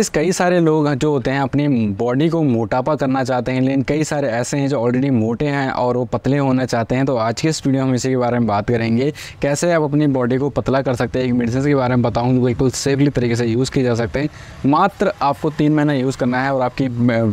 इस कई सारे लोग जो होते हैं अपनी बॉडी को मोटापा करना चाहते हैं लेकिन कई सारे ऐसे हैं जो ऑलरेडी मोटे हैं और वो पतले होना चाहते हैं तो आज के इस वीडियो हम इसी के बारे में बात करेंगे कैसे आप अपनी बॉडी को पतला कर सकते हैं एक मेडिसिन के बारे में बताऊँ तो बिल्कुल सेफली तरीके से यूज़ किए जा सकते हैं मात्र आपको तीन महीना यूज़ करना है और आपकी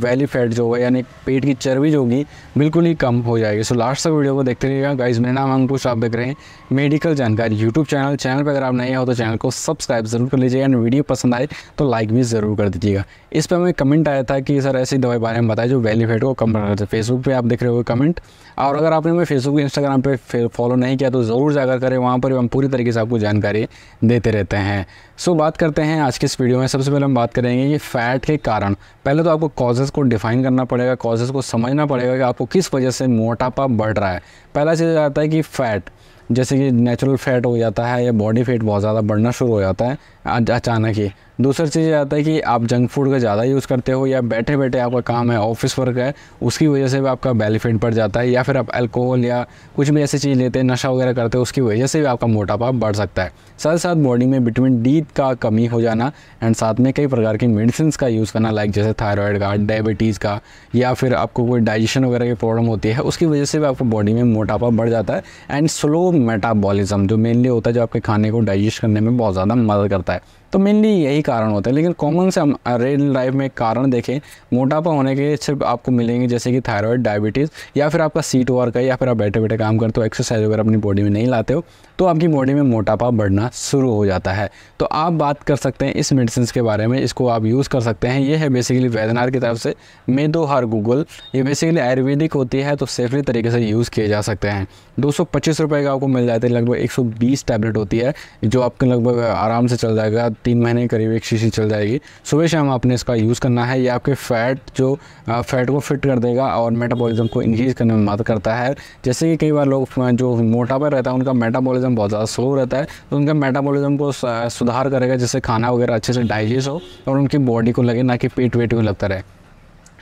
वैली फैट जो है यानी पेट की चर्बी जो होगी बिल्कुल ही कम हो जाएगी सो लास्ट तक वीडियो को देखते रहिएगा गाइज मेरा नाम अंकुश आप देख रहे हैं मेडिकल जानकारी यूट्यूब चैनल चैनल पर अगर आप नए हो तो चैनल को सब्सक्राइब जरूर कर लीजिए एंड वीडियो पसंद आए तो लाइक भी ज़रूर ज़रूर कर दीजिएगा इस पर हमें कमेंट आया था कि सर ऐसी दवाई बारे में बताए जो वैली फैट को कम करते फेसबुक पे आप देख रहे हो कमेंट और अगर आपने हमें फेसबुक इंस्टाग्राम पे फॉलो नहीं किया तो ज़रूर जाकर करें वहाँ पर हम पूरी तरीके से आपको जानकारी देते रहते हैं सो बात करते हैं आज के इस वीडियो में सबसे पहले हम बात करेंगे कि फ़ैट के कारण पहले तो आपको कॉजेज़ को डिफ़ाइन करना पड़ेगा कॉजेज़ को समझना पड़ेगा कि आपको किस वजह से मोटापा बढ़ रहा है पहला चीज़ आता है कि फ़ैट जैसे कि नेचुरल फैट हो जाता है या बॉडी फैट बहुत ज़्यादा बढ़ना शुरू हो जाता है अचानक ही दूसरी चीज़ आता है कि आप जंक फूड का ज़्यादा यूज़ करते हो या बैठे बैठे आपका काम है ऑफिस वर्क है उसकी वजह से भी आपका बेनिफिट बढ़ जाता है या फिर आप अल्कोहल या कुछ भी ऐसी चीज़ लेते हैं नशा वगैरह करते हो उसकी वजह से भी आपका मोटापा बढ़ सकता है साथ साथ बॉडी में विटामिन डी का कमी हो जाना एंड साथ में कई प्रकार की मेडिसिन का यूज़ करना लाइक जैसे थायरॉयड का डायबिटीज़ का या फिर आपको कोई डाइजेशन वगैरह की प्रॉब्लम होती है उसकी वजह से भी आपको बॉडी में मोटापा बढ़ जाता है एंड स्लो मेटाबॉलिज्म जो मेनली होता है जो आपके खाने को डाइजेस्ट करने में बहुत ज़्यादा मदद करता है but तो मेनली यही कारण होते हैं लेकिन कॉमन से हम रेल uh, लाइफ में कारण देखें मोटापा होने के सिर्फ आपको मिलेंगे जैसे कि थायराइड डायबिटीज़ या फिर आपका सीट वर्क है या फिर आप बैठे बैठे काम करते हो एक्सरसाइज वगैरह अपनी बॉडी में नहीं लाते हो तो आपकी बॉडी में मोटापा बढ़ना शुरू हो जाता है तो आप बात कर सकते हैं इस मेडिसिन के बारे में इसको आप यूज़ कर सकते हैं ये है बेसिकली वैदनार की तरफ से मे दो तो हर गूगल ये बेसिकली आयुर्वेदिक होती है तो सेफली तरीके से यूज़ किए जा सकते हैं दो सौ का आपको मिल जाते हैं लगभग एक टैबलेट होती है जो आपके लगभग आराम से चल जाएगा तीन महीने के करीब एक शीशी चल जाएगी सुबह शाम आपने इसका यूज़ करना है ये आपके फैट जो फैट को फिट कर देगा और मेटाबॉलिज्म को इंक्रीज़ करने में मदद करता है जैसे कि कई बार लोग जो मोटापा रहता है उनका मेटाबॉलिज्म बहुत ज़्यादा स्लो रहता है तो उनका मेटाबॉलिज्म को सुधार करेगा जिससे खाना वगैरह अच्छे से डाइजेस्ट हो और उनकी बॉडी को लगे ना कि पेट वेट को लगता रहे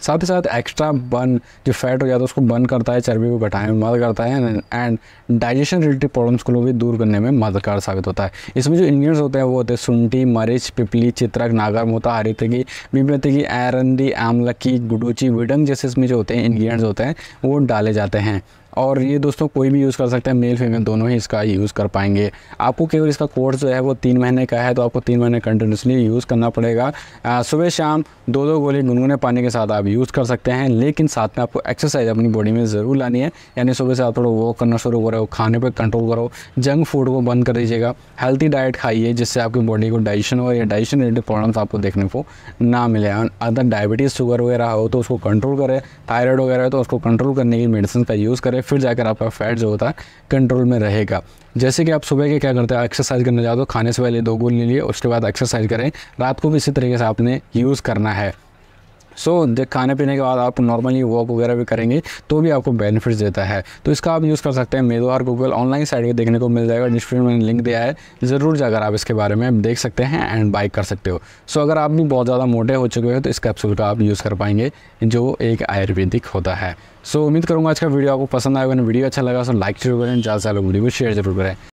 साथ ही साथ एक्स्ट्रा बर्न जो फैट हो जाता है उसको बर्न करता है चर्बी को घटाने में मदद करता है एंड डाइजेशन रिलेटेड प्रॉब्लम्स को भी दूर करने में मददगार साबित होता है इसमें जो इंग्रेडिएंट्स होते हैं वो होते हैं सुंटी मरीच पिपली चित्रक नागर मोता हरितगी बीमतगी एरंदी आमलकी गुडूची विडंग जैसे इसमें जो होते हैं इंग्रेडिएंट्स होते हैं वो डाले जाते हैं और ये दोस्तों कोई भी यूज़ कर सकते हैं मेल फीमेल दोनों ही इसका यूज़ कर पाएंगे आपको केवल इसका कोर्स जो है वो तीन महीने का है तो आपको तीन महीने कंटिन्यूसली यूज़ करना पड़ेगा सुबह शाम दो दो गोली गुनगुने पानी के साथ आप यूज़ कर सकते हैं लेकिन साथ में आपको एक्सरसाइज अपनी बॉडी में ज़रूर लानी है यानी सुबह से आप थोड़ा वॉक करना शुरू करो खाने पर कंट्रोल करो जंक फूड को बंद कर दीजिएगा हेल्थी डाइट खाइए जिससे आपकी बॉडी को डाइजेशन हो या डाइजेशन रिलेटेड प्रॉब्लम्स आपको देखने को ना मिले अगर डायबिटीज़ शुगर वगैरह हो तो उसको कंट्रोल करें थायरॉयड वगैरह हो तो उसको कंट्रोल करने की मेडिसिन का यूज़ करें करें फिर जाकर आपका फैट जो होता है कंट्रोल में रहेगा जैसे कि आप सुबह के क्या करते हैं एक्सरसाइज करने जाओ तो खाने से पहले दो गोल ले लिए उसके बाद एक्सरसाइज करें रात को भी इसी तरीके से आपने यूज़ करना है सो so, खाने पीने के बाद आप नॉर्मली वॉक वगैरह भी करेंगे तो भी आपको बेनिफिट्स देता है तो इसका आप यूज़ कर सकते हैं मेदवार गूगल ऑनलाइन साइट पर देखने को मिल जाएगा डिस्क्रिप्शन में लिंक दिया है ज़रूर जाकर आप इसके बारे में देख सकते हैं एंड बाइक कर सकते हो सो so, अगर आप भी बहुत ज़्यादा मोटे हो चुके हो तो इस कैप्सूल का आप यूज़ कर पाएंगे जो एक आयुर्वेदिक होता है सो so, उम्मीद करूँगा आज का वीडियो आपको पसंद आएगा वीडियो अच्छा लगा सो तो लाइक जरूर करें ज़्यादा से ज़्यादा वीडियो को शेयर जरूर करें